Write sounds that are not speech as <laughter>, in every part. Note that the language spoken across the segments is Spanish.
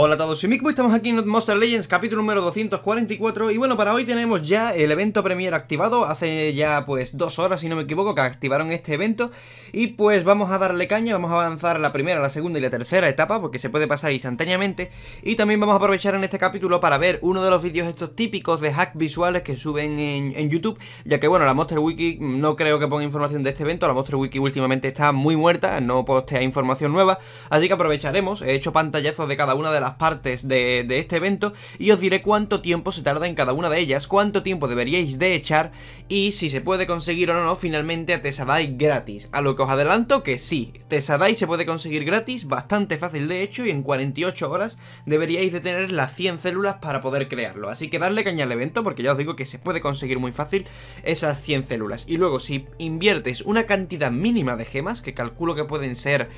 Hola a todos, soy y estamos aquí en Monster Legends, capítulo número 244 Y bueno, para hoy tenemos ya el evento Premier activado Hace ya pues dos horas, si no me equivoco, que activaron este evento Y pues vamos a darle caña, vamos a avanzar la primera, la segunda y la tercera etapa Porque se puede pasar instantáneamente Y también vamos a aprovechar en este capítulo para ver uno de los vídeos estos típicos de hack visuales que suben en, en YouTube Ya que bueno, la Monster Wiki no creo que ponga información de este evento La Monster Wiki últimamente está muy muerta, no postea información nueva Así que aprovecharemos, he hecho pantallazos de cada una de las partes de, este evento y os diré cuánto tiempo se tarda en cada una de ellas, cuánto tiempo deberíais de echar y si se puede conseguir o no finalmente a Tesadai gratis. A lo que os adelanto que sí, Tesadai se puede conseguir gratis, bastante fácil de hecho y en 48 horas deberíais de tener las 100 células para poder crearlo. Así que darle caña al evento porque ya os digo que se puede conseguir muy fácil esas 100 células. Y luego si inviertes una cantidad mínima de gemas, que calculo que pueden ser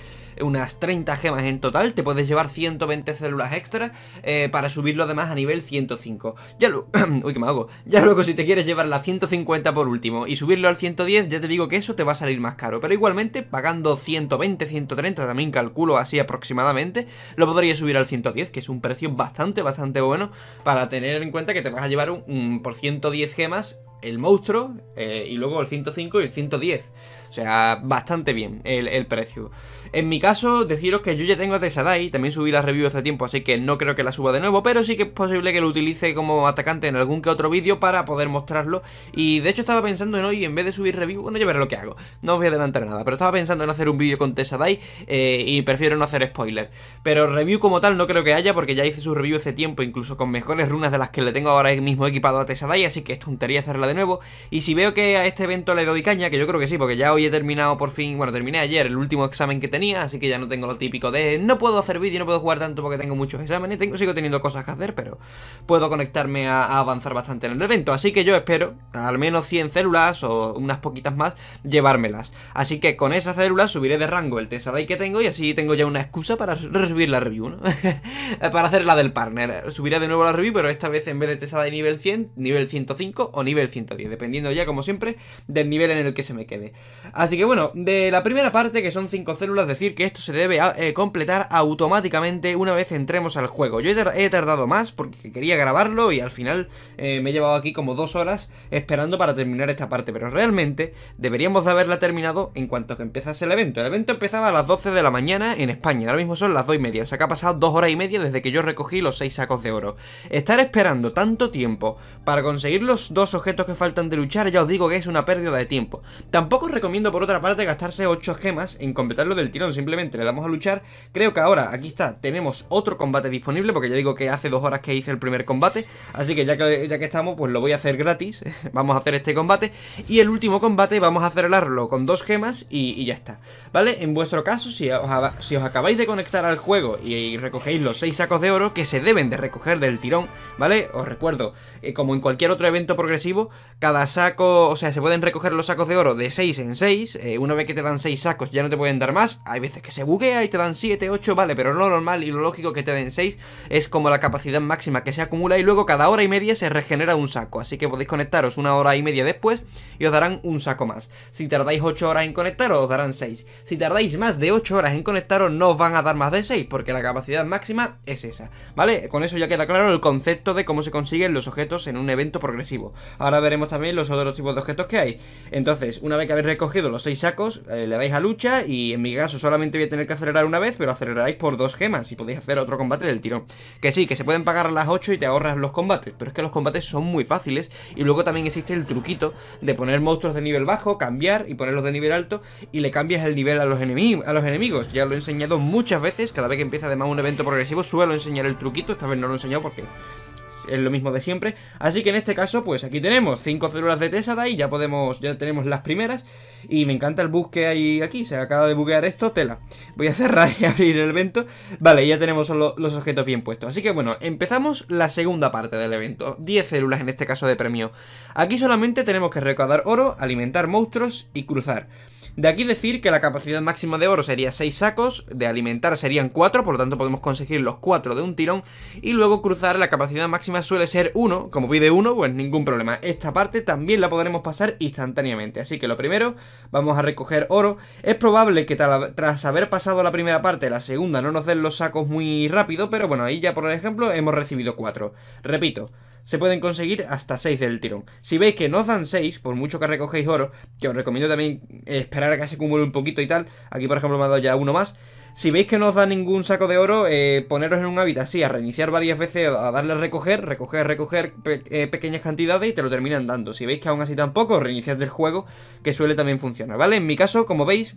unas 30 gemas en total, te puedes llevar 120 células extra eh, para subirlo además a nivel 105. Ya lo... <clears throat> Uy, qué me hago. Ya luego si te quieres llevar la 150 por último y subirlo al 110, ya te digo que eso te va a salir más caro. Pero igualmente, pagando 120, 130, también calculo así aproximadamente, lo podrías subir al 110, que es un precio bastante, bastante bueno para tener en cuenta que te vas a llevar un, por 110 gemas el monstruo eh, y luego el 105 y el 110. O sea, bastante bien el precio. En mi caso, deciros que yo ya tengo a Tesadai, también subí la review hace tiempo, así que no creo que la suba de nuevo, pero sí que es posible que lo utilice como atacante en algún que otro vídeo para poder mostrarlo. Y de hecho estaba pensando en hoy, en vez de subir review, bueno, ya veré lo que hago, no os voy a adelantar nada, pero estaba pensando en hacer un vídeo con Tesadai eh, y prefiero no hacer spoiler. Pero review como tal no creo que haya, porque ya hice su review hace tiempo, incluso con mejores runas de las que le tengo ahora mismo equipado a Tesadai, así que es tontería hacerla de nuevo. Y si veo que a este evento le doy caña, que yo creo que sí, porque ya hoy he terminado por fin, bueno, terminé ayer el último examen que tenía, así que ya no tengo lo típico de no puedo hacer vídeo, no puedo jugar tanto porque tengo muchos exámenes, tengo, sigo teniendo cosas que hacer, pero puedo conectarme a, avanzar bastante en el evento, así que yo espero al menos 100 células o unas poquitas más llevármelas. Así que con esas células subiré de rango el Tesadai que tengo y así tengo ya una excusa para subir la review, ¿no? <laughs> para hacer la del partner. Subiré de nuevo la review, pero esta vez en vez de Tesadai nivel 100, nivel 105 o nivel 110, dependiendo ya como siempre del nivel en el que se me quede. Así que bueno, de la primera parte que son 5 células decir que esto se debe eh, completar automáticamente una vez entremos al juego. Yo he, tardado más porque quería grabarlo y al final eh, me he llevado aquí como dos horas esperando para terminar esta parte, pero realmente deberíamos de haberla terminado en cuanto que empezase el evento. El evento empezaba a las 12 de la mañana en España, ahora mismo son las 2 y media, o sea que ha pasado dos horas y media desde que yo recogí los seis sacos de oro. Estar esperando tanto tiempo para conseguir los dos objetos que faltan de luchar, ya os digo que es una pérdida de tiempo. Tampoco os recomiendo por otra parte gastarse 8 gemas en completarlo del tiempo simplemente le damos a luchar. Creo que ahora, aquí está, tenemos otro combate disponible, porque ya digo que hace dos horas que hice el primer combate, así que ya que, ya que estamos, pues lo voy a hacer gratis, <laughs> vamos a hacer este combate, y el último combate vamos a acelerarlo con dos gemas y, ya está, ¿vale? En vuestro caso, si os, si os acabáis de conectar al juego y, recogéis los seis sacos de oro que se deben de recoger del tirón, ¿vale? Os recuerdo, eh, como en cualquier otro evento progresivo, cada saco, o sea, se pueden recoger los sacos de oro de 6 en 6, eh, una vez que te dan 6 sacos ya no te pueden dar más, hay veces que se buguea y te dan 7, 8, vale, pero lo normal y lo lógico que te den 6 es como la capacidad máxima que se acumula y luego cada hora y media se regenera un saco, así que podéis conectaros una hora y media después y os darán un saco más. Si tardáis 8 horas en conectaros, os darán 6. Si tardáis más de 8 horas en conectaros, no os van a dar más de 6, porque la capacidad máxima es esa, ¿vale? Con eso ya queda claro el concepto de cómo se consiguen los objetos en un evento progresivo. Ahora veremos también los otros tipos de objetos que hay. Entonces, una vez que habéis recogido los 6 sacos, eh, le dais a lucha y en mi caso solamente voy a tener que acelerar una vez, pero aceleráis por dos gemas y podéis hacer otro combate del tirón. Que sí, que se pueden pagar las 8 y te ahorras los combates, pero es que los combates son muy fáciles y luego también existe el truquito de poner monstruos de nivel bajo, cambiar y ponerlos de nivel alto y le cambias el nivel a los, enemigos, a los enemigos. Ya lo he enseñado muchas veces, cada vez que empieza además un evento progresivo suelo enseñar el truquito, esta vez no lo he enseñado porque es lo mismo de siempre. Así que en este caso, pues aquí tenemos 5 células de Tesada y ya podemos, ya tenemos las primeras. Y me encanta el bug que hay aquí, se acaba de buguear esto, tela. Voy a <laughs> cerrar y abrir el evento. Vale, ya tenemos los, los objetos bien puestos. Así que bueno, empezamos la segunda parte del evento. 10 células en este caso de premio. Aquí solamente tenemos que recaudar oro, alimentar monstruos y cruzar. De aquí decir que la capacidad máxima de oro sería 6 sacos, de alimentar serían 4, por lo tanto podemos conseguir los 4 de un tirón, y luego cruzar la capacidad máxima suele ser 1, como pide 1, pues ningún problema. Esta parte también la podremos pasar instantáneamente, así que lo primero, vamos a recoger oro. Es probable que tras haber pasado la primera parte, la segunda no nos den los sacos muy rápido, pero bueno, ahí ya por ejemplo hemos recibido 4. Repito, se pueden conseguir hasta 6 del tirón. Si veis que no os dan 6, por mucho que recogéis oro, que os recomiendo también esperar a que se acumule un poquito y tal, aquí por ejemplo me ha dado ya uno más, si veis que no os da ningún saco de oro, eh, poneros en un hábitat así, a reiniciar varias veces, a darle a recoger, recoger, recoger eh, pequeñas cantidades y te lo terminan dando. Si veis que aún así tampoco, reiniciad el juego, que suele también funcionar, ¿vale? En mi caso, como veis,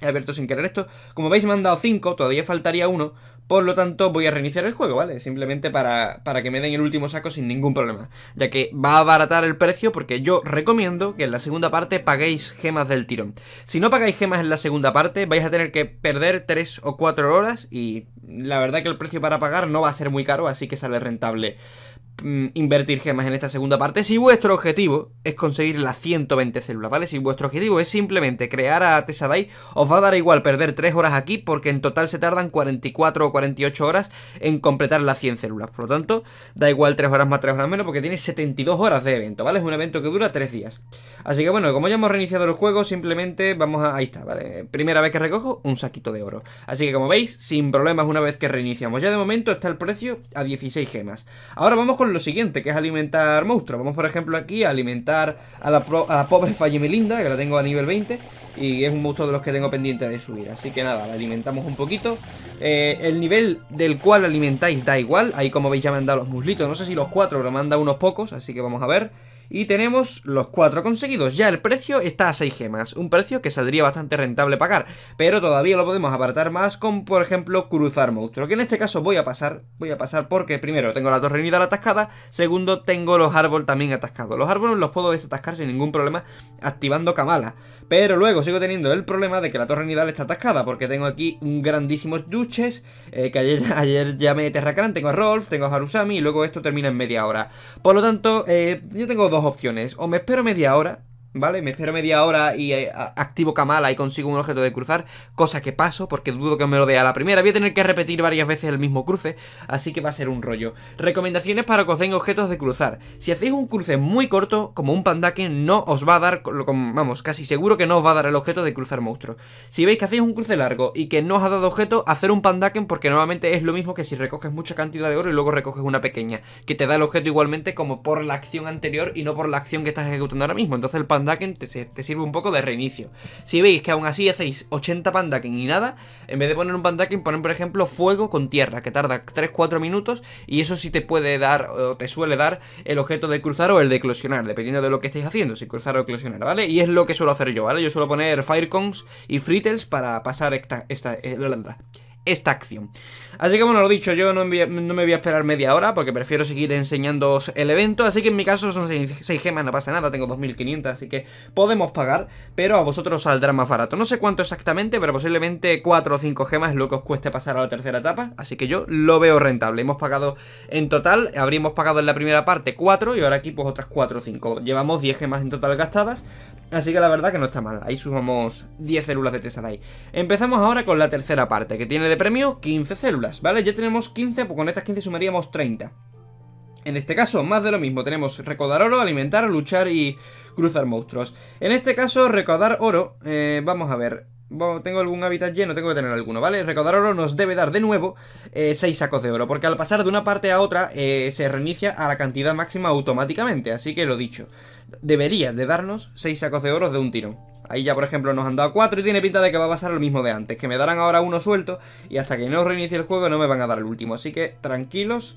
he abierto sin querer esto, como veis me han dado 5, todavía faltaría uno, por lo tanto, voy a reiniciar el juego, ¿vale? Simplemente para, que me den el último saco sin ningún problema. Ya que va a abaratar el precio porque yo recomiendo que en la segunda parte paguéis gemas del tirón. Si no pagáis gemas en la segunda parte, vais a tener que perder 3 o 4 horas y la verdad que el precio para pagar no va a ser muy caro, así que sale rentable Mm, invertir gemas en esta segunda parte si vuestro objetivo es conseguir las 120 células, ¿vale? Si vuestro objetivo es simplemente crear a Tesadai, os va a dar igual perder 3 horas aquí porque en total se tardan 44 o 48 horas en completar las 100 células. Por lo tanto, da igual 3 horas más, 3 horas menos porque tiene 72 horas de evento, ¿vale? Es un evento que dura 3 días. Así que bueno, como ya hemos reiniciado el juego, simplemente vamos a... Ahí está, ¿vale? Primera vez que recojo, un saquito de oro. Así que como veis, sin problemas una vez que reiniciamos. Ya de momento está el precio a 16 gemas. Ahora vamos con lo siguiente, que es alimentar monstruos. Vamos, por ejemplo, aquí a alimentar a la, pobre Falle Melinda, que la tengo a nivel 20. Y es un monstruo de los que tengo pendiente de subir. Así que nada, la alimentamos un poquito. Eh, el nivel del cual alimentáis da igual. Ahí como veis ya me han dado los muslitos. No sé si los cuatro, pero me han dado unos pocos. Así que vamos a ver. Y tenemos los cuatro conseguidos. Ya el precio está a 6 gemas, un precio que saldría bastante rentable pagar, pero todavía lo podemos apartar más con, por ejemplo, cruzar monstruos, que en este caso voy a pasar, voy a pasar porque primero tengo la torre unida atascada, segundo tengo los árboles también atascados. Los árboles los puedo desatascar sin ningún problema activando Kamala. Pero luego sigo teniendo el problema de que la torre nidal está atascada, porque tengo aquí un grandísimo duches, eh, que ayer, llamé <laughs> Terracran, tengo a Rolf, tengo a Harusami, y luego esto termina en media hora. Por lo tanto, eh, yo tengo dos opciones, o me espero media hora, ¿vale? Me espero media hora y eh, activo Kamala y consigo un objeto de cruzar, cosa que paso porque dudo que me lo dé a la primera. Voy a tener que repetir varias veces el mismo cruce, así que va a ser un rollo. Recomendaciones para que os den objetos de cruzar. Si hacéis un cruce muy corto, como un pandaken, no os va a dar, vamos, casi seguro que no os va a dar el objeto de cruzar monstruos. Si veis que hacéis un cruce largo y que no os ha dado objeto, hacer un pandaken porque normalmente es lo mismo que si recoges mucha cantidad de oro y luego recoges una pequeña, que te da el objeto igualmente como por la acción anterior y no por la acción que estás ejecutando ahora mismo. Entonces el Pandaken te, sirve un poco de reinicio. Si veis que aún así hacéis 80 Pandaken y nada, en vez de poner un Pandaken, ponen por ejemplo fuego con tierra, que tarda 3-4 minutos y eso sí te puede dar o te suele dar el objeto de cruzar o el de eclosionar, dependiendo de lo que estéis haciendo, si cruzar o eclosionar, ¿vale? Y es lo que suelo hacer yo, ¿vale? Yo suelo poner Firecons y Frittles para pasar esta... esta, esta eh, esta acción. Así que bueno, lo dicho, yo no, me voy a esperar media hora porque prefiero seguir enseñándoos el evento, así que en mi caso son 6, 6 gemas, no pasa nada, tengo 2500, así que podemos pagar, pero a vosotros saldrá más barato. No sé cuánto exactamente, pero posiblemente 4 o 5 gemas es lo que os cueste pasar a la tercera etapa, así que yo lo veo rentable. Hemos pagado en total, habríamos pagado en la primera parte 4 y ahora aquí pues otras 4 o 5. Llevamos 10 gemas en total gastadas, Así que la verdad que no está mal, ahí sumamos 10 células de tesaday. Empezamos ahora con la tercera parte, que tiene de premio 15 células, ¿vale? Ya tenemos 15, pues con estas 15 sumaríamos 30. En este caso, más de lo mismo, tenemos recordar oro, alimentar, luchar y cruzar monstruos. En este caso, recordar oro, eh, vamos a ver, tengo algún hábitat lleno, tengo que tener alguno, ¿vale? recordar oro nos debe dar de nuevo 6 eh, sacos de oro, porque al pasar de una parte a otra eh, se reinicia a la cantidad máxima automáticamente, así que lo dicho, debería de darnos 6 sacos de oro de un tirón. Ahí ya, por ejemplo, nos han dado 4 y tiene pinta de que va a pasar lo mismo de antes, que me darán ahora uno suelto y hasta que no reinicie el juego no me van a dar el último, así que tranquilos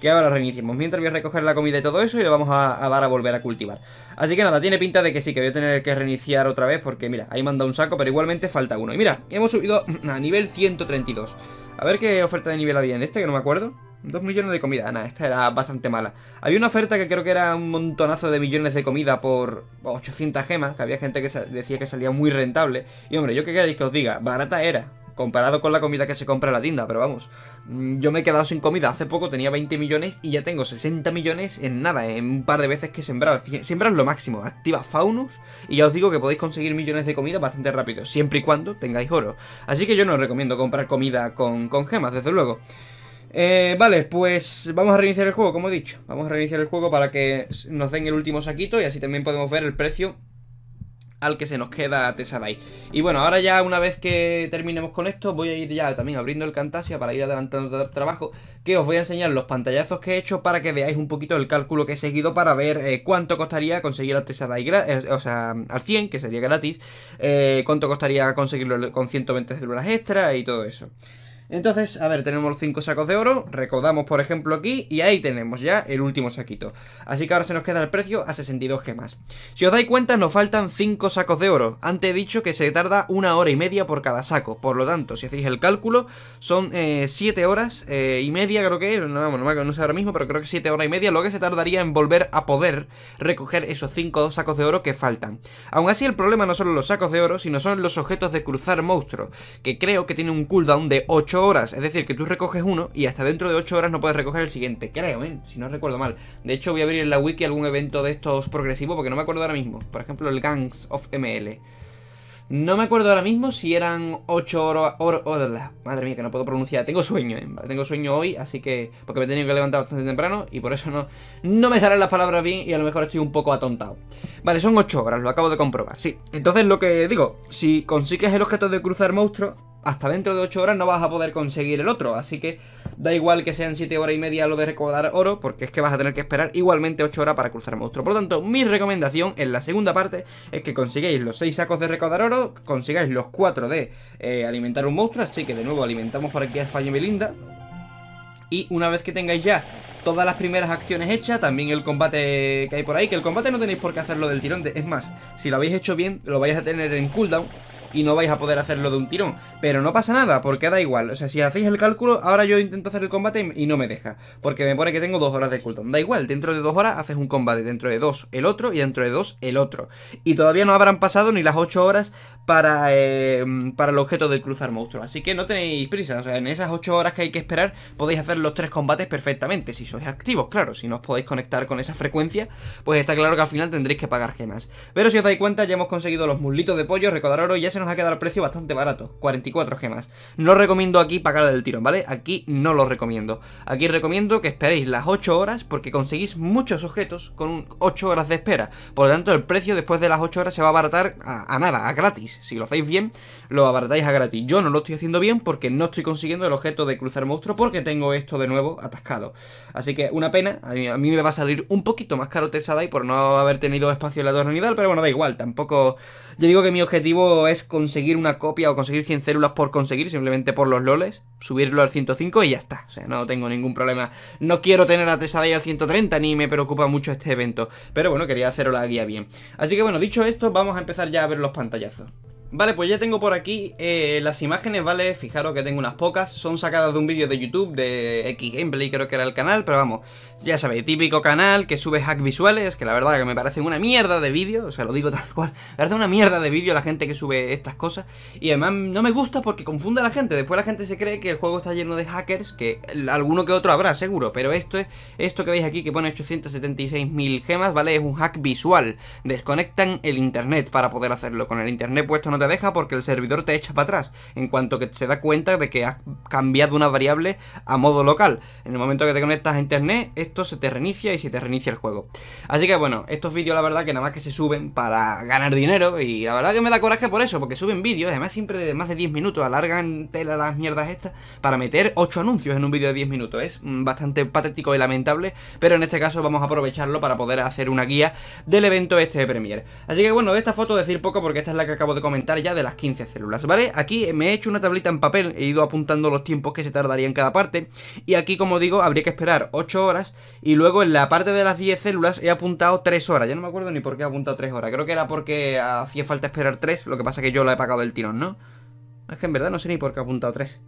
que ahora reiniciemos. Mientras voy a recoger la comida y todo eso y lo vamos a, dar a volver a cultivar. Así que nada, tiene pinta de que sí, que voy a tener que reiniciar otra vez porque mira, ahí manda un saco, pero igualmente falta uno. Y mira, hemos subido <clears throat> a nivel 132. A ver qué oferta de nivel había en este, que no me acuerdo. dos millones de comida, nada, esta era bastante mala. Había una oferta que creo que era un montonazo de millones de comida por 800 gemas, que había gente que decía que salía muy rentable. Y hombre, yo qué queréis que os diga, barata era, comparado con la comida que se compra en la tienda, pero vamos, mm, yo me he quedado sin comida, hace poco tenía 20 millones y ya tengo 60 millones en nada, en un par de veces que he sembrado, siembras lo máximo, activa faunus y ya os digo que podéis conseguir millones de comida bastante rápido, siempre y cuando tengáis oro, así que yo no os recomiendo comprar comida con, gemas, desde luego. Eh, vale, pues vamos a reiniciar el juego, como he dicho. Vamos a reiniciar el juego para que nos den el último saquito y así también podemos ver el precio al que se nos queda Tesadai. Y bueno, ahora ya una vez que terminemos con esto, voy a ir ya también abriendo el Cantasia para ir adelantando trabajo, que os voy a enseñar los pantallazos que he hecho para que veáis un poquito el cálculo que he seguido para ver eh, cuánto costaría conseguir a Tesadai, eh, o sea, al 100, que sería gratis, eh, cuánto costaría conseguirlo con 120 células extra y todo eso. Entonces, a ver, tenemos 5 sacos de oro, Recordamos, por ejemplo aquí y ahí tenemos ya el último saquito. Así que ahora se nos queda el precio a 62 gemas. Si os dais cuenta, nos faltan 5 sacos de oro. Antes he dicho que se tarda una hora y media por cada saco. Por lo tanto, si hacéis el cálculo, son 7 eh, horas eh, y media creo que No, sé ahora mismo, pero creo que 7 horas y media lo que se tardaría en volver a poder recoger esos 5 sacos de oro que faltan. Aún así, el problema no son los sacos de oro, sino son los objetos de cruzar monstruos, que creo que tiene un cooldown de 8 horas. Es decir, que tú recoges uno y hasta dentro de 8 horas no puedes recoger el siguiente, creo, ¿eh? si no recuerdo mal. De hecho, voy a abrir en la wiki algún evento de estos progresivos porque no me acuerdo ahora mismo. Por ejemplo, el Gangs of ML. No me acuerdo ahora mismo si eran 8 horas... madre mía, que no puedo pronunciar. Tengo sueño, ¿eh? Tengo sueño hoy, así que... Porque me he tenido que levantar bastante temprano y por eso no, no me salen las palabras bien y a lo mejor estoy un poco atontado. Vale, son 8 horas, lo acabo de comprobar, sí. Entonces lo que digo, si consigues el objeto de cruzar monstruos, hasta dentro de 8 horas no vas a poder conseguir el otro. Así que da igual que sean 7 horas y media lo de recordar oro, porque es que vas a tener que esperar igualmente 8 horas para cruzar monstruo. Por lo tanto, mi recomendación en la segunda parte es que consigáis los 6 sacos de recordar oro, consigáis los 4 de eh, alimentar un monstruo. Así que de nuevo alimentamos por aquí a Falla Belinda Y una vez que tengáis ya todas las primeras acciones hechas, también el combate que hay por ahí, que el combate no tenéis por qué hacerlo del tirón, es más, si lo habéis hecho bien, lo vais a tener en cooldown, y no vais a poder hacerlo de un tirón. Pero no pasa nada, porque da igual. O sea, si hacéis el cálculo, ahora yo intento hacer el combate y no me deja. Porque me pone que tengo dos horas de cooldown. Da igual, dentro de dos horas haces un combate, dentro de dos el otro y dentro de dos el otro. Y todavía no habrán pasado ni las ocho horas para, em, para el objeto de cruzar monstruos. Así que no tenéis prisa, o sea, en esas 8 horas que hay que esperar podéis hacer los tres combates perfectamente, si sois activos, claro, si no os podéis conectar con esa frecuencia, pues está claro que al final tendréis que pagar gemas. Pero si os dais cuenta, ya hemos conseguido los muslitos de pollo, recordar oro, ya se nos ha quedado el precio bastante barato, 44 gemas. No recomiendo aquí pagar del tirón, ¿vale? Aquí no lo recomiendo. Aquí recomiendo que esperéis las 8 horas porque conseguís muchos objetos con 8 horas de espera. Por lo tanto, el precio después de las 8 horas se va a abaratar a nada, a gratis. Si lo hacéis bien, lo abaratáis a gratis. Yo no lo estoy haciendo bien porque no estoy consiguiendo el objeto de cruzar monstruo porque tengo esto de nuevo atascado. Así que una pena, a mí, me va a salir un poquito más caro y por no haber tenido espacio en la torre pero bueno, da igual, tampoco yo digo que mi objetivo es conseguir una copia o conseguir 100 células por conseguir, simplemente por los loles, subirlo al 105 y ya está. O sea, no tengo ningún problema. No quiero tener a ahí al 130 ni me preocupa mucho este evento. Pero bueno, quería hacer la guía bien. Así que bueno, dicho esto, vamos a empezar ya a ver los pantallazos. Vale, pues ya tengo por aquí eh, las imágenes, ¿vale? Fijaros que tengo unas pocas, son sacadas de un vídeo de YouTube de X Gameplay, creo que era el canal, pero vamos, ya sabéis, típico canal que sube hack visuales, que la verdad que me parece una mierda de vídeo, o sea, lo digo tal cual, verdad parece una mierda de vídeo la gente que sube estas cosas, y además no me gusta porque confunde a la gente, después la gente se cree que el juego está lleno de hackers, que alguno que otro habrá, seguro, pero esto es, esto que veis aquí que pone 876.000 gemas, ¿vale? Es un hack visual, desconectan el internet para poder hacerlo, con el internet puesto no te deja porque el servidor te echa para atrás en cuanto que se da cuenta de que has cambiado una variable a modo local. En el momento que te conectas a internet, esto se te reinicia y se te reinicia el juego. Así que bueno, estos vídeos la verdad que nada más que se suben para ganar dinero y la verdad que me da coraje por eso, porque suben vídeos, además siempre de más de 10 minutos, alargan tela las mierdas estas para meter 8 anuncios en un vídeo de 10 minutos. Es mm, bastante patético y lamentable, pero en este caso vamos a aprovecharlo para poder hacer una guía del evento este de Premiere. Así que bueno, de esta foto decir poco porque esta es la que acabo de comentar ya de las 15 células, ¿vale? Aquí me he hecho una tablita en papel, he ido apuntando los tiempos que se tardaría en cada parte, y aquí, como digo, habría que esperar 8 horas, y luego en la parte de las 10 células he apuntado 3 horas, ya no me acuerdo ni por qué he apuntado 3 horas, creo que era porque hacía falta esperar 3, lo que pasa que yo lo he pagado del tirón, ¿no? Es que en verdad no sé ni por qué he apuntado 3.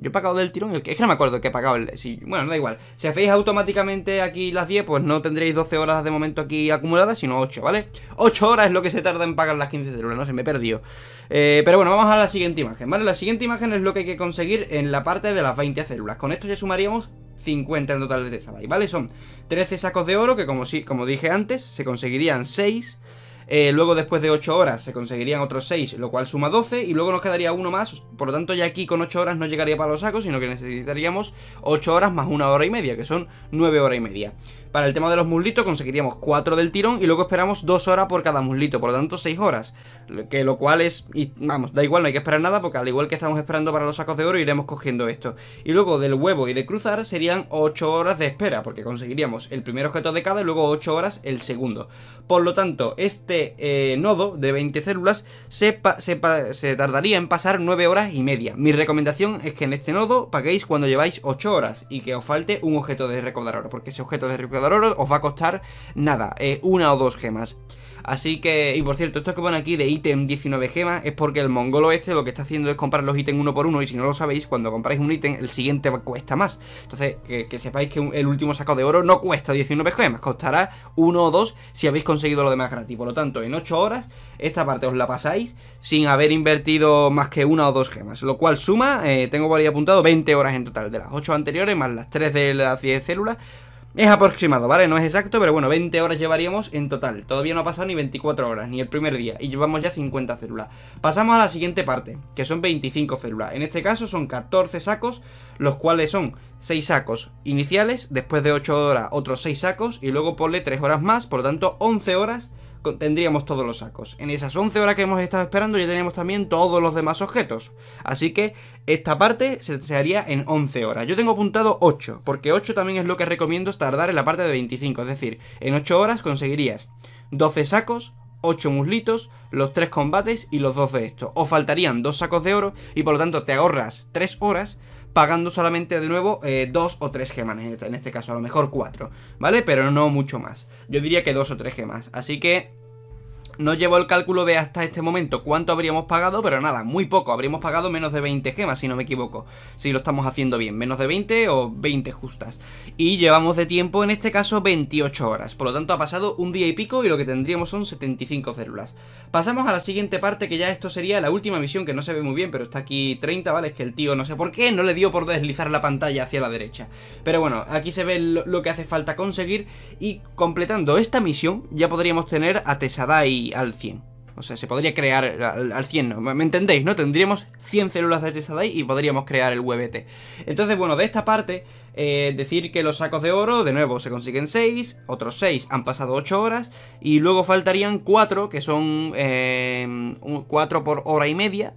Yo he pagado del tirón el que... Es que no me acuerdo que he pagado bueno, no da igual. Si hacéis automáticamente aquí las 10, pues no tendréis 12 horas de momento aquí acumuladas, sino 8, ¿vale? 8 horas es lo que se tarda en pagar las 15 células, no se me perdió. Eh, pero bueno, vamos a la siguiente imagen, ¿vale? La siguiente imagen es lo que hay que conseguir en la parte de las 20 células. Con esto ya sumaríamos 50 en total de Tesalai, ¿vale? Son 13 sacos de oro que como, como dije antes, se conseguirían 6 eh, luego, después de 8 horas, se conseguirían otros 6, lo cual suma 12. Y luego nos quedaría uno más. Por lo tanto, ya aquí con 8 horas no llegaría para los sacos, sino que necesitaríamos 8 horas más 1 hora y media, que son 9 horas y media. Para el tema de los muslitos conseguiríamos 4 del tirón y luego esperamos 2 horas por cada muslito, por lo tanto 6 horas. Que lo cual es, y vamos, da igual, no hay que esperar nada porque al igual que estamos esperando para los sacos de oro iremos cogiendo esto. Y luego del huevo y de cruzar serían 8 horas de espera porque conseguiríamos el primer objeto de cada y luego 8 horas el segundo. Por lo tanto, este eh, nodo de 20 células se, se, tardaría en pasar 9 horas y media. Mi recomendación es que en este nodo paguéis cuando lleváis 8 horas y que os falte un objeto de recordar oro porque ese objeto de recordar oro os va a costar nada, eh, una o dos gemas. Así que, y por cierto, esto que pone aquí de ítem 19 gemas es porque el mongolo este lo que está haciendo es comprar los ítems uno por uno y si no lo sabéis, cuando compráis un ítem, el siguiente cuesta más. Entonces, que, sepáis que el último saco de oro no cuesta 19 gemas, costará uno o dos si habéis conseguido lo demás gratis. Por lo tanto, en 8 horas, esta parte os la pasáis sin haber invertido más que una o dos gemas, lo cual suma, eh, tengo por ahí apuntado, 20 horas en total, de las 8 anteriores más las 3 de las 10 células, es aproximado, ¿vale? No es exacto, pero bueno, 20 horas llevaríamos en total. Todavía no ha pasado ni 24 horas, ni el primer día, y llevamos ya 50 células. Pasamos a la siguiente parte, que son 25 células. En este caso son 14 sacos, los cuales son 6 sacos iniciales, después de 8 horas otros 6 sacos, y luego ponle 3 horas más, por lo tanto 11 horas tendríamos todos los sacos. En esas 11 horas que hemos estado esperando ya tenemos también todos los demás objetos. Así que esta parte se, se, haría en 11 horas. Yo tengo apuntado 8, porque 8 también es lo que recomiendo tardar en la parte de 25. Es decir, en 8 horas conseguirías 12 sacos, 8 muslitos, los 3 combates y los 2 de estos. O faltarían 2 sacos de oro y por lo tanto te ahorras 3 horas Pagando solamente de nuevo 2 eh, o 3 gemas en este caso, a lo mejor 4, ¿vale? Pero no mucho más, yo diría que 2 o 3 gemas, así que... No llevo el cálculo de hasta este momento cuánto habríamos pagado, pero nada, muy poco. Habríamos pagado menos de 20 gemas, si no me equivoco. Si lo estamos haciendo bien, menos de 20 o 20 justas. Y llevamos de tiempo, en este caso, 28 horas. Por lo tanto, ha pasado un día y pico y lo que tendríamos son 75 células. Pasamos a la siguiente parte, que ya esto sería la última misión, que no se ve muy bien, pero está aquí 30, ¿vale? Es que el tío, no sé por qué, no le dio por deslizar la pantalla hacia la derecha. Pero bueno, aquí se ve lo que hace falta conseguir y completando esta misión ya podríamos tener a Tesadai al 100. O sea, se podría crear al, 100, ¿me entendéis? ¿No? Tendríamos 100 células de Tesadai y podríamos crear el WBT. Entonces, bueno, de esta parte, eh, decir que los sacos de oro, de nuevo, se consiguen 6, otros 6 han pasado 8 horas, y luego faltarían 4, que son 4 eh, por hora y media,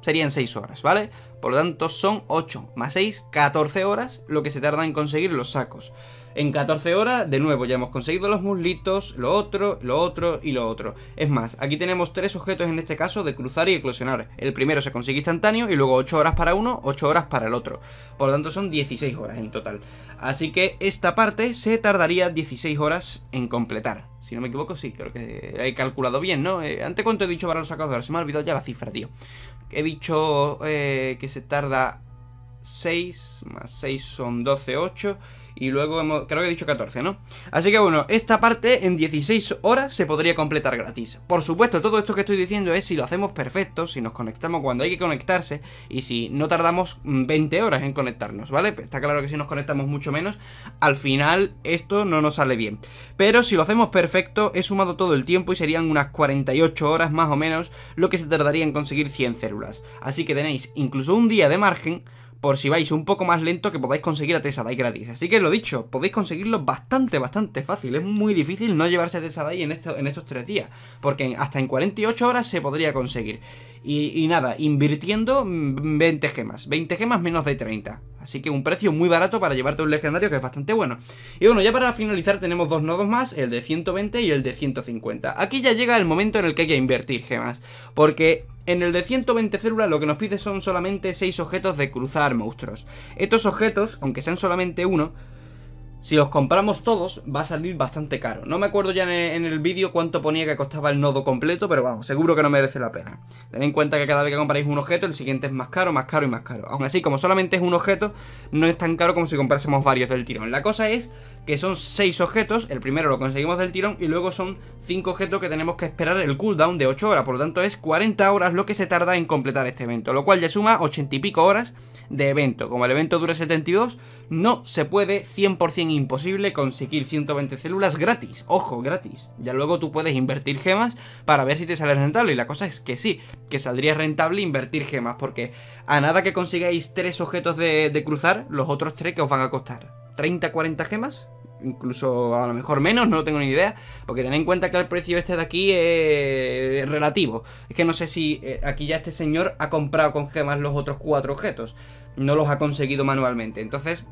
serían 6 horas, ¿vale? Por lo tanto, son 8 más 6, 14 horas lo que se tarda en conseguir los sacos. En 14 horas, de nuevo, ya hemos conseguido los muslitos, lo otro, lo otro y lo otro. Es más, aquí tenemos tres objetos en este caso de cruzar y eclosionar. El primero se consigue instantáneo y luego 8 horas para uno, 8 horas para el otro. Por lo tanto, son 16 horas en total. Así que esta parte se tardaría 16 horas en completar. Si no me equivoco, sí, creo que he calculado bien, ¿no? ¿Antes eh, ¿Ante cuánto he dicho para los sacados de Se me ha olvidado ya la cifra, tío. He dicho eh, que se tarda 6, más 6 son 12, 8. Y luego hemos, creo que he dicho 14, ¿no? Así que bueno, esta parte en 16 horas se podría completar gratis. Por supuesto, todo esto que estoy diciendo es si lo hacemos perfecto, si nos conectamos cuando hay que conectarse y si no tardamos 20 mm, horas en conectarnos, ¿vale? Pues está claro que si nos conectamos mucho menos, al final esto no nos sale bien. Pero si lo hacemos perfecto, he sumado todo el tiempo y serían unas 48 horas más o menos lo que se tardaría en conseguir 100 células. Así que tenéis incluso un día de margen por si vais un poco más lento que podáis conseguir a Tesadai gratis. Así que lo dicho, podéis conseguirlo bastante, bastante fácil. Es muy difícil no llevarse a Tesadai en, estos tres días, porque hasta en 48 horas se podría conseguir. y nada, invirtiendo 20 mm, gemas, 20 gemas menos de 30. Así que un precio muy barato para llevarte un legendario que es bastante bueno. Y bueno, ya para finalizar tenemos dos nodos más, el de 120 y el de 150. Aquí ya llega el momento en el que hay que invertir gemas, porque en el de 120 células lo que nos pide son solamente 6 objetos de cruzar monstruos. Estos objetos, aunque sean solamente uno, si los compramos todos, va a salir bastante caro. No me acuerdo ya en el vídeo cuánto ponía que costaba el nodo completo, pero vamos, seguro que no merece la pena. Ten en cuenta que cada vez que compráis un objeto, el siguiente es más caro, más caro y más caro. Aún así, como solamente es un objeto, no es tan caro como si comprásemos varios del tirón. La cosa es que son 6 objetos, el primero lo conseguimos del tirón y luego son 5 objetos que tenemos que esperar el cooldown de 8 horas, por lo tanto es 40 horas lo que se tarda en completar este evento, lo cual ya suma 80 y pico horas de evento. Como el evento dura 72, no se puede, 100% imposible, conseguir 120 células gratis. Ojo, gratis. Ya luego tú puedes invertir gemas para ver si te sale rentable. Y la cosa es que sí, que saldría rentable invertir gemas, porque a nada que consigáis 3 objetos de, cruzar, los otros tres que os van a costar. 30, 40 gemas, incluso a lo mejor menos, no tengo ni idea, porque tened en cuenta que el precio este de aquí es relativo. Es que no sé si eh, aquí ya este señor ha comprado con gemas los otros cuatro objetos no los ha conseguido manualmente. Entonces,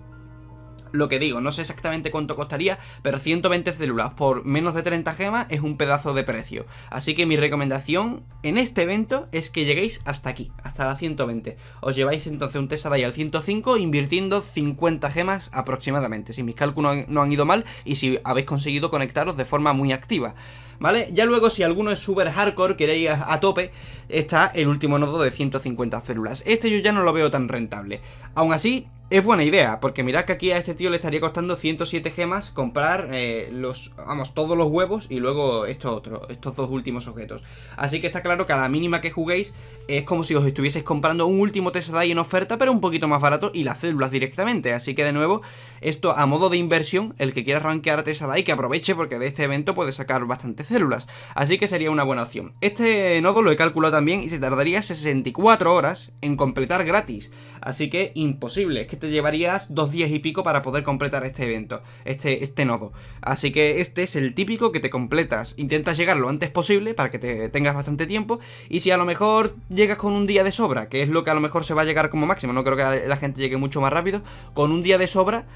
lo que digo, no sé exactamente cuánto costaría, pero 120 células por menos de 30 gemas es un pedazo de precio. Así que mi recomendación en este evento es que lleguéis hasta aquí, hasta la 120. Os lleváis entonces un y al 105 invirtiendo 50 gemas aproximadamente, si mis cálculos no han ido mal y si habéis conseguido conectaros de forma muy activa. ¿vale? Ya luego, si alguno es super hardcore, queréis ir a, tope, está el último nodo de 150 células. Este yo ya no lo veo tan rentable. Aún así, es buena idea, porque mirad que aquí a este tío le estaría costando 107 gemas comprar eh, los, vamos, todos los huevos y luego estos otros, estos dos últimos objetos. Así que está claro que a la mínima que juguéis es como si os estuvieseis comprando un último Tesadai en oferta, pero un poquito más barato y las células directamente. Así que de nuevo, esto a modo de inversión, el que quiera rankear Tesadai que aproveche porque de este evento puede sacar bastante células, así que sería una buena opción. Este nodo lo he calculado también y se tardaría 64 horas en completar gratis, así que imposible, es que te llevarías dos días y pico para poder completar este evento, este, este nodo. Así que este es el típico que te completas, intentas llegar lo antes posible para que te tengas bastante tiempo y si a lo mejor llegas con un día de sobra, que es lo que a lo mejor se va a llegar como máximo, no creo que la gente llegue mucho más rápido, con un día de sobra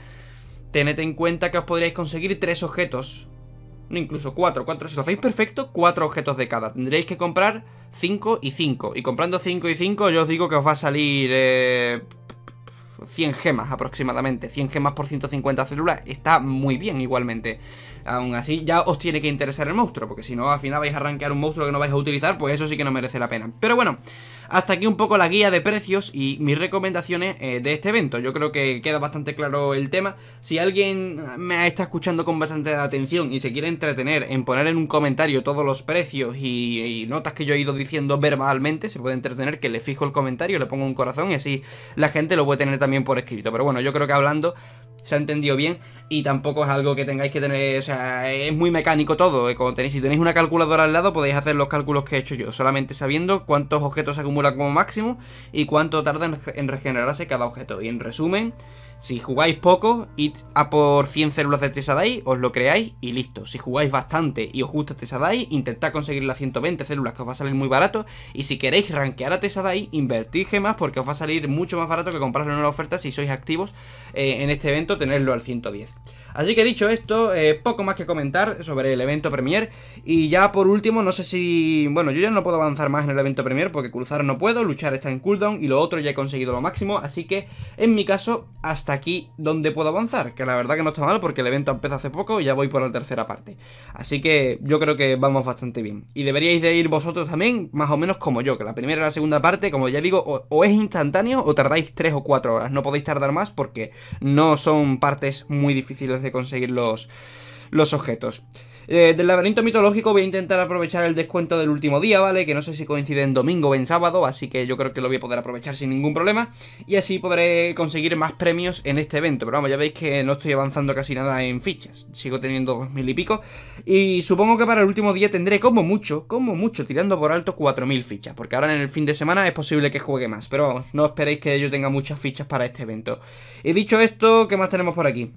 tened en cuenta que os podríais conseguir tres objetos incluso 4, 4. Si lo hacéis perfecto, 4 objetos de cada. Tendréis que comprar 5 y 5. Y comprando 5 y 5, yo os digo que os va a salir... 100 eh, gemas aproximadamente. 100 gemas por 150 células está muy bien igualmente aún así ya os tiene que interesar el monstruo, porque si no al final vais a arrancar un monstruo que no vais a utilizar, pues eso sí que no merece la pena. Pero bueno, hasta aquí un poco la guía de precios y mis recomendaciones eh, de este evento. Yo creo que queda bastante claro el tema. Si alguien me está escuchando con bastante atención y se quiere entretener en poner en un comentario todos los precios y, y notas que yo he ido diciendo verbalmente, se puede entretener que le fijo el comentario, le pongo un corazón y así la gente lo puede tener también por escrito. Pero bueno, yo creo que hablando se ha entendido bien y tampoco es algo que tengáis que tener, o sea, es muy mecánico todo. Eh, tenéis, si tenéis una calculadora al lado podéis hacer los cálculos que he hecho yo, solamente sabiendo cuántos objetos se acumulan como máximo y cuánto tarda en regenerarse cada objeto. Y en resumen, si jugáis poco, id a por 100 células de Tesadai, os lo creáis y listo. Si jugáis bastante y os gusta Tesadai, intentad conseguir las 120 células que os va a salir muy barato. Y si queréis rankear a Tesadai, invertid gemas porque os va a salir mucho más barato que comprarlo en una oferta si sois activos eh, en este evento, tenerlo al 110. Así que dicho esto, eh, poco más que comentar sobre el evento Premier. Y ya por último, no sé si... Bueno, yo ya no puedo avanzar más en el evento Premier porque cruzar no puedo, luchar está en cooldown y lo otro ya he conseguido lo máximo. Así que, en mi caso, hasta aquí donde puedo avanzar. Que la verdad que no está mal porque el evento empezó hace poco y ya voy por la tercera parte. Así que yo creo que vamos bastante bien. Y deberíais de ir vosotros también, más o menos como yo, que la primera y la segunda parte, como ya digo, o, es instantáneo o tardáis 3 o 4 horas. No podéis tardar más porque no son partes muy difíciles de conseguir los, los objetos. Eh, del laberinto mitológico voy a intentar aprovechar el descuento del último día, ¿vale? Que no sé si coincide en domingo o en sábado, así que yo creo que lo voy a poder aprovechar sin ningún problema. Y así podré conseguir más premios en este evento. Pero vamos, ya veis que no estoy avanzando casi nada en fichas. Sigo teniendo dos mil y pico. Y supongo que para el último día tendré como mucho, como mucho, tirando por alto 4.000 fichas. Porque ahora en el fin de semana es posible que juegue más. Pero vamos, no esperéis que yo tenga muchas fichas para este evento. Y dicho esto, ¿qué más tenemos por aquí?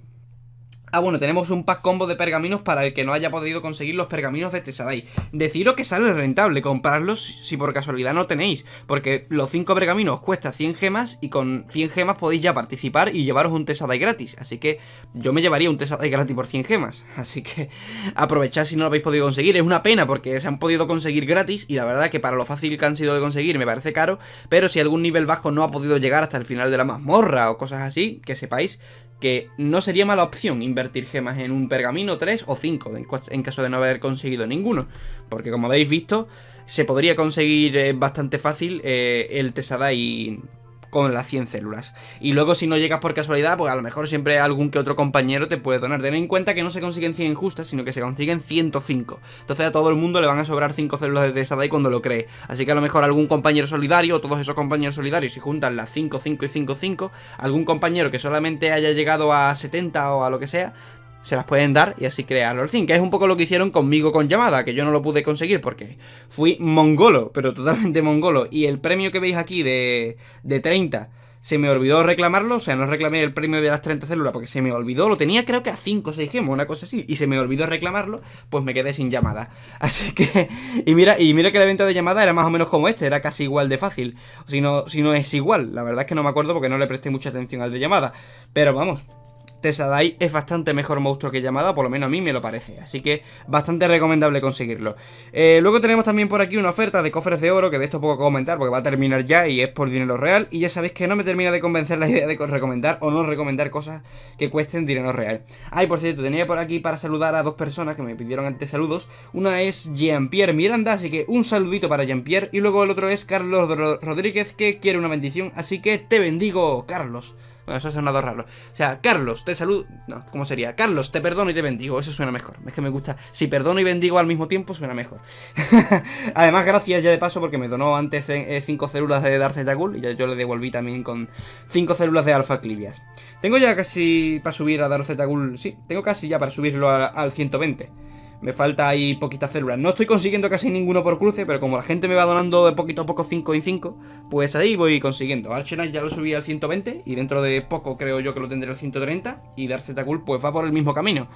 Ah, bueno, tenemos un pack combo de pergaminos para el que no haya podido conseguir los pergaminos de Tesadai. Deciros que sale rentable, comprarlos si por casualidad no tenéis, porque los 5 pergaminos cuesta 100 gemas y con 100 gemas podéis ya participar y llevaros un Tesadai gratis. Así que yo me llevaría un Tesadai gratis por 100 gemas. <laughs> Así que aprovechad si no lo habéis podido conseguir. Es una pena porque se han podido conseguir gratis y la verdad que para lo fácil que han sido de conseguir me parece caro, pero si algún nivel bajo no ha podido llegar hasta el final de la mazmorra o cosas así, que sepáis, que no sería mala opción invertir gemas en un pergamino 3 o 5 en caso de no haber conseguido ninguno. Porque como habéis visto, se podría conseguir eh, bastante fácil eh, el Tesadai con las 100 células. Y luego si no llegas por casualidad, pues a lo mejor siempre algún que otro compañero te puede donar. Ten en cuenta que no se consiguen 100 justas, sino que se consiguen 105. Entonces a todo el mundo le van a sobrar 5 células de esa cuando lo cree. Así que a lo mejor algún compañero solidario, todos esos compañeros solidarios, si juntan las 5, 5 y 5, 5, algún compañero que solamente haya llegado a 70 o a lo que sea, se las pueden dar y así crear los fin que es un poco lo que hicieron conmigo con llamada, que yo no lo pude conseguir porque fui mongolo, pero totalmente mongolo, y el premio que veis aquí de, de 30 se me olvidó reclamarlo, o sea, no reclamé el premio de las 30 células porque se me olvidó, lo tenía creo que a 5 o 6 gemas, una cosa así, y se me olvidó reclamarlo, pues me quedé sin llamada. <laughs> Así que, y mira, y mira que el evento de llamada era más o menos como este, era casi igual de fácil, si no, si no es igual, la verdad es que no me acuerdo porque no le presté mucha atención al de llamada, pero vamos, es bastante mejor monstruo que llamada por lo menos a mí me lo parece. Así que bastante recomendable conseguirlo. Eh, luego tenemos también por aquí una oferta de cofres de oro, que de esto poco comentar porque va a terminar ya y es por dinero real. Y ya sabéis que no me termina de convencer la <laughs> idea de recomendar o no recomendar cosas que cuesten dinero real. Ay, ah, por cierto, tenía por aquí para saludar a dos personas que me pidieron antes saludos. Una es Jean-Pierre Miranda, así que un saludito para Jean-Pierre. Y luego el otro es Carlos Rodríguez, que quiere una bendición. Así que te bendigo, Carlos. Bueno, eso suena dos raro. O sea, Carlos, te saludo. No, ¿cómo sería? Carlos, te perdono y te bendigo. Eso suena mejor. Es que me gusta. Si perdono y bendigo al mismo tiempo, suena mejor. <laughs> Además, gracias ya de paso porque me donó antes 5 eh, eh, células de Darce Jagul y ya yo le devolví también con 5 células de Alfa Clivias. Tengo ya casi para subir a Darce Jagul Sí, tengo casi ya para subirlo al 120. Me falta ahí poquitas células. No estoy consiguiendo casi ninguno por cruce, pero como la gente me va donando de poquito a poco 5 en 5, pues ahí voy consiguiendo. Archenite ya lo subí al 120 y dentro de poco creo yo que lo tendré al 130 y Dark Cool pues va por el mismo camino.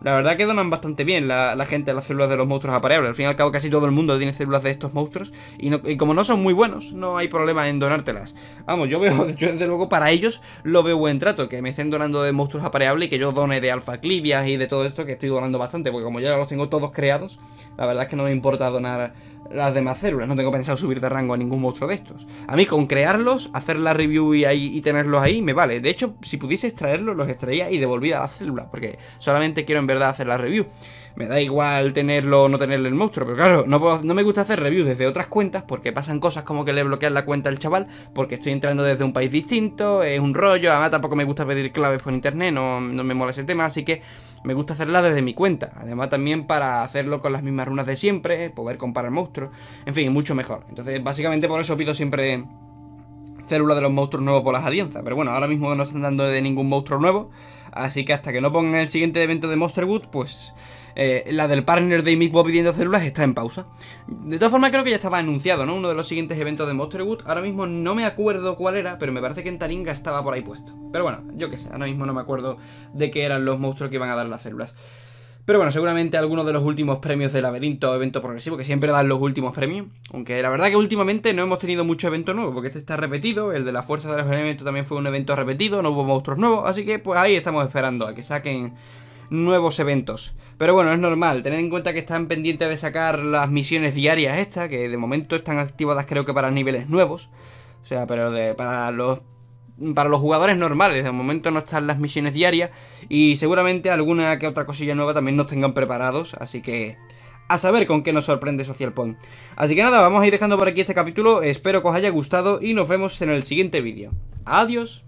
La verdad que donan bastante bien la, gente las células de los monstruos apareables. Al fin y al cabo casi todo el mundo tiene células de estos monstruos. Y, como no son muy buenos, no hay problema en donártelas. Vamos, yo veo, <laughs> yo desde luego para ellos lo veo buen trato. Que me estén donando de monstruos apareables y que yo done de alfa y de todo esto que estoy donando bastante. Porque como ya los tengo todos creados, la verdad es que no me importa donar las demás células. No tengo pensado subir de rango a ningún monstruo de estos. A mí con crearlos, hacer la review y, ahí, tenerlos ahí, me vale. De hecho, si pudiese extraerlos, los extraía y devolvía a las células, porque solamente quiero en verdad hacer la review. Me da igual tenerlo o no tenerle el monstruo, pero claro, no, no me gusta hacer reviews desde otras cuentas porque pasan cosas como que le bloquean la cuenta al chaval porque estoy entrando desde un país distinto, es un rollo, además tampoco me gusta pedir claves por internet, no, no me mola ese tema, así que me gusta hacerla desde mi cuenta. Además también para hacerlo con las mismas runas de siempre, poder comparar monstruos, en fin, mucho mejor. Entonces básicamente por eso pido siempre célula de los monstruos nuevos por las alianzas. Pero bueno, ahora mismo no están dando de ningún monstruo nuevo. Así que hasta que no pongan el siguiente evento de Monster pues eh, la del partner de Mick Bob pidiendo células está en pausa. De todas formas, creo que ya estaba anunciado, ¿no? Uno de los siguientes eventos de Monsterwood. Ahora mismo no me acuerdo cuál era, pero me parece que en Taringa estaba por ahí puesto. Pero bueno, yo qué sé, ahora mismo no me acuerdo de qué eran los monstruos que iban a dar las células. Pero bueno, seguramente algunos de los últimos premios de laberinto evento progresivo, que siempre dan los últimos premios. Aunque la verdad que últimamente no hemos tenido mucho evento nuevo, porque este está repetido, el de la fuerza de los elementos también fue un evento repetido, no hubo monstruos nuevos, así que pues ahí estamos esperando a que saquen nuevos eventos. Pero bueno, es normal, tened en cuenta que están pendientes de sacar las misiones diarias estas, que de momento están activadas creo que para niveles nuevos. O sea, pero para los para los jugadores normales. De momento no están las misiones diarias y seguramente alguna que otra cosilla nueva también nos tengan preparados, así que a saber con qué nos sorprende Social Point. Así que nada, vamos a ir dejando por aquí este capítulo, espero que os haya gustado y nos vemos en el siguiente vídeo. Adiós.